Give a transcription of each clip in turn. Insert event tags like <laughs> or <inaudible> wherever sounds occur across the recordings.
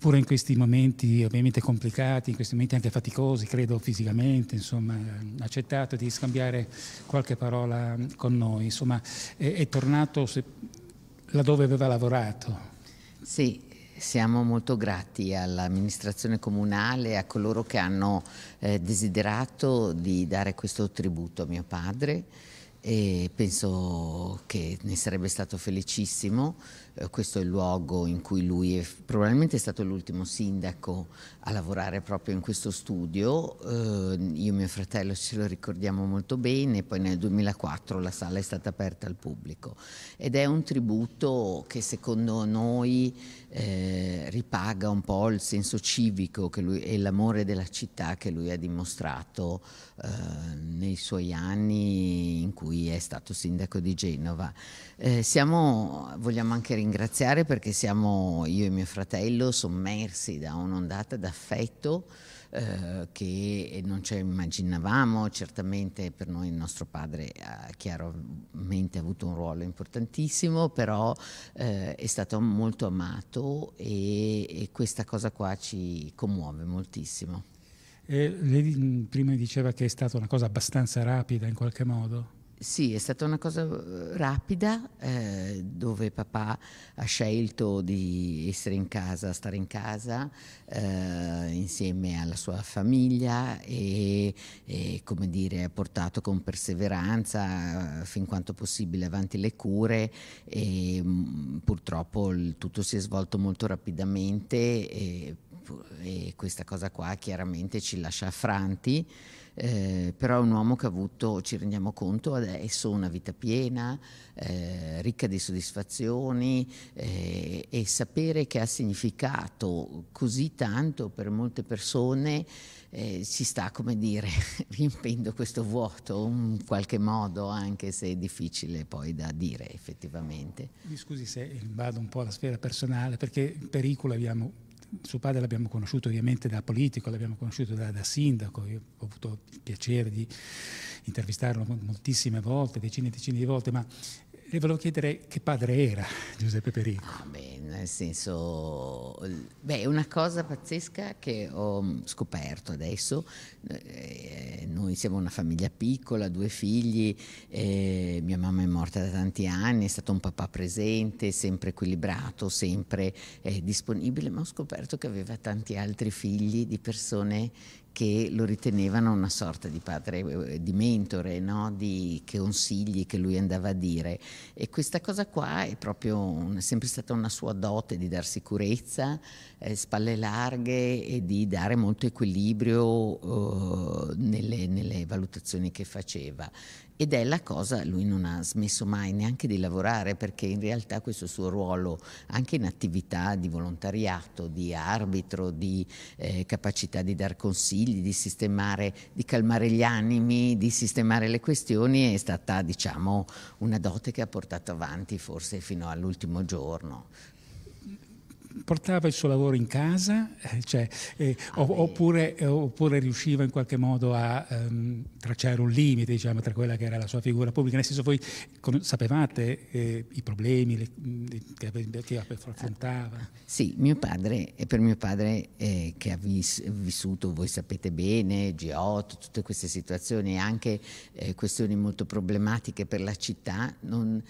pure in questi momenti ovviamente complicati, in questi momenti anche faticosi, credo fisicamente, insomma, ha ehm, accettato di scambiare qualche parola mm, con noi, insomma, è, è tornato se, laddove aveva lavorato. Sì, siamo molto grati all'amministrazione comunale a coloro che hanno eh, desiderato di dare questo tributo a mio padre e penso che ne sarebbe stato felicissimo. Eh, questo è il luogo in cui lui è probabilmente è stato l'ultimo sindaco a lavorare proprio in questo studio. Eh, io e mio fratello ce lo ricordiamo molto bene, poi nel 2004 la sala è stata aperta al pubblico ed è un tributo che secondo noi eh, ripaga un po' il senso civico lui, e l'amore della città che lui ha dimostrato eh, nei suoi anni in cui lui è stato sindaco di Genova. Eh, siamo, vogliamo anche ringraziare perché siamo io e mio fratello sommersi da un'ondata d'affetto eh, che non ci immaginavamo, certamente per noi il nostro padre ha chiaramente avuto un ruolo importantissimo, però eh, è stato molto amato e, e questa cosa qua ci commuove moltissimo. E eh, lei prima diceva che è stata una cosa abbastanza rapida in qualche modo? Sì, è stata una cosa eh, rapida eh, dove papà ha scelto di essere in casa, stare in casa eh, insieme alla sua famiglia e, e come dire ha portato con perseveranza eh, fin quanto possibile avanti le cure e mh, mm, purtroppo il, tutto si è svolto molto rapidamente. E, e questa cosa qua chiaramente ci lascia affranti, eh, però è un uomo che ha avuto, ci rendiamo conto adesso, una vita piena, eh, ricca di soddisfazioni eh, e sapere che ha significato così tanto per molte persone eh, si sta, come dire, <laughs> riempendo questo vuoto in qualche modo, anche se è difficile poi da dire effettivamente. Mi scusi se vado un po' alla sfera personale, perché in pericolo abbiamo suo padre l'abbiamo conosciuto ovviamente da politico, l'abbiamo conosciuto da, da sindaco, Io ho avuto il piacere di intervistarlo moltissime volte, decine e decine di volte, ma le volevo chiedere che padre era Giuseppe Perico. Ah, beh, nel senso, beh, una cosa pazzesca che ho scoperto adesso, eh, noi siamo una famiglia piccola, due figli, eh, mia mamma è morta da tanti anni, è stato un papà presente, sempre equilibrato, sempre eh, disponibile, ma ho scoperto che aveva tanti altri figli di persone che lo ritenevano una sorta di padre, eh, di mentore, no? di consigli che lui andava a dire. E questa cosa qua è proprio un, è sempre stata una sua dote di dar sicurezza, eh, spalle larghe e di dare molto equilibrio eh, nelle, nelle valutazioni che faceva ed è la cosa, lui non ha smesso mai neanche di lavorare perché in realtà questo suo ruolo anche in attività di volontariato, di arbitro, di eh, capacità di dar consigli, di sistemare, di calmare gli animi, di sistemare le questioni è stata diciamo una dote che ha portato avanti forse fino all'ultimo giorno portava il suo lavoro in casa, eh, cioè, eh, ah, oppure, eh, oppure, riusciva in qualche modo a ehm, tracciare un limite diciamo, tra quella che era la sua figura pubblica, nel senso voi con, sapevate eh, i problemi le, che, che, affrontava? Sì, mio padre, e per mio padre eh, che ha vis, vissuto, voi sapete bene, G8, tutte queste situazioni, anche eh, questioni molto problematiche per la città, non,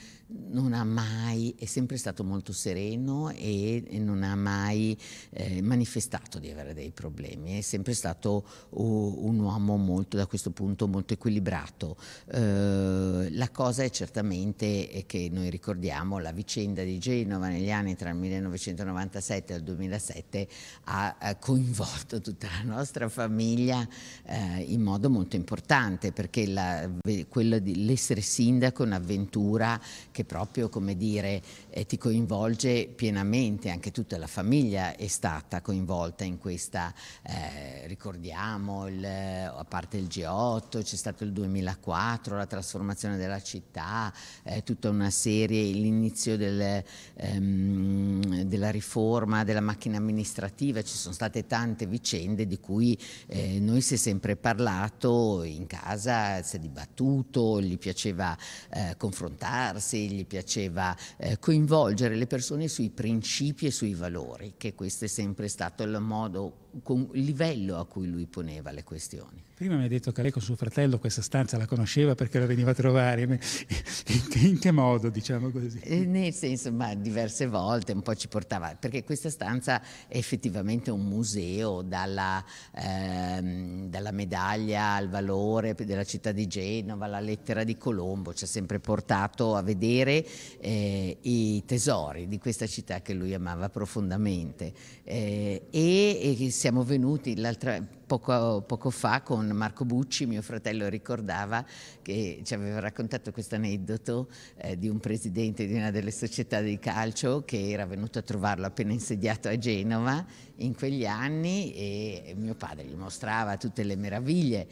non ha mai, è sempre stato molto sereno e, e non ha ha mai eh, manifestato di avere dei problemi, è sempre stato uh, un uomo molto, da questo punto molto equilibrato. Eh, la cosa è certamente che noi ricordiamo la vicenda di Genova negli anni tra il 1997 e il 2007 ha eh, coinvolto tutta la nostra famiglia eh, in modo molto importante perché la, quello di l'essere sindaco è un'avventura che proprio come dire eh, ti coinvolge pienamente, anche tutta la famiglia è stata coinvolta in questa, eh, ricordiamo il, eh, a parte il G8, c'è stato il 2004, la trasformazione della della città, eh, tutta una serie, l'inizio del, ehm, della riforma della macchina amministrativa, ci sono state tante vicende di cui eh, noi si è sempre parlato in casa, si è dibattuto, gli piaceva eh, confrontarsi, gli piaceva eh, coinvolgere le persone sui principi e sui valori, che questo è sempre stato il modo con livello a cui lui poneva le questioni. Prima mi ha detto che lei con suo fratello questa stanza la conosceva perché la veniva a trovare magari in che modo, diciamo così? Eh, nel senso, ma diverse volte un po' ci portava, perché questa stanza è effettivamente un museo, dalla, ehm, dalla medaglia al valore della città di Genova, la lettera di Colombo, ci ha sempre portato a vedere eh, i tesori di questa città che lui amava profondamente. Eh, e, e siamo venuti l'altra poco, poco, fa con Marco Bucci, mio fratello ricordava che ci aveva raccontato questo aneddoto eh, di un presidente di una delle società di calcio che era venuto a trovarlo appena insediato a Genova in quegli anni e mio padre gli mostrava tutte le meraviglie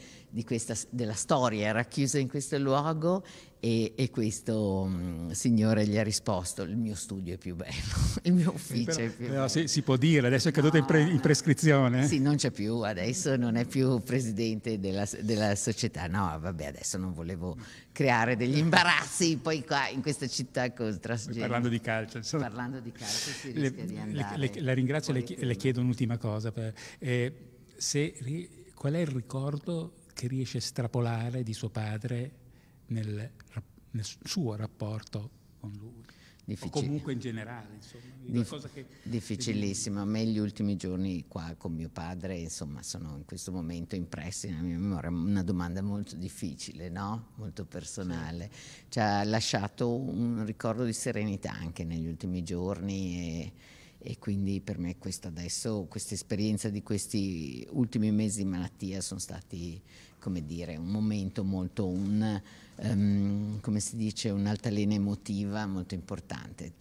questa, della storia racchiusa in questo luogo e, e, questo mh, mm, signore gli ha risposto: Il mio studio è più bello, <laughs> il mio ufficio però, è più eh, bello. Si, si, può dire, adesso è caduta no. in, pre, in, ah. prescrizione. Sì, non c'è più, adesso non è più presidente della, della, società. No, vabbè, adesso non volevo creare degli <laughs> imbarazzi poi qua in questa città con trasgeno. Parlando di calcio, insomma. Parlando di calcio si le, di andare. Le, le, la ringrazio e le, chiedo un'ultima cosa. Per, eh, se, qual è il ricordo che riesce a strapolare di suo padre? nel, nel suo rapporto con lui. Difficil- o comunque in generale, insomma. Dif- che- difficilissimo. A me gli ultimi giorni qua con mio padre, insomma, sono in questo momento impressi nella mia memoria. Una domanda molto difficile, no? Molto personale. Sì. Ci ha lasciato un ricordo di serenità anche negli ultimi giorni. E- e quindi per me questa adesso, questa esperienza di questi ultimi mesi di malattia sono stati, come dire, un momento molto, un, um, come si dice, un'altalena emotiva molto importante.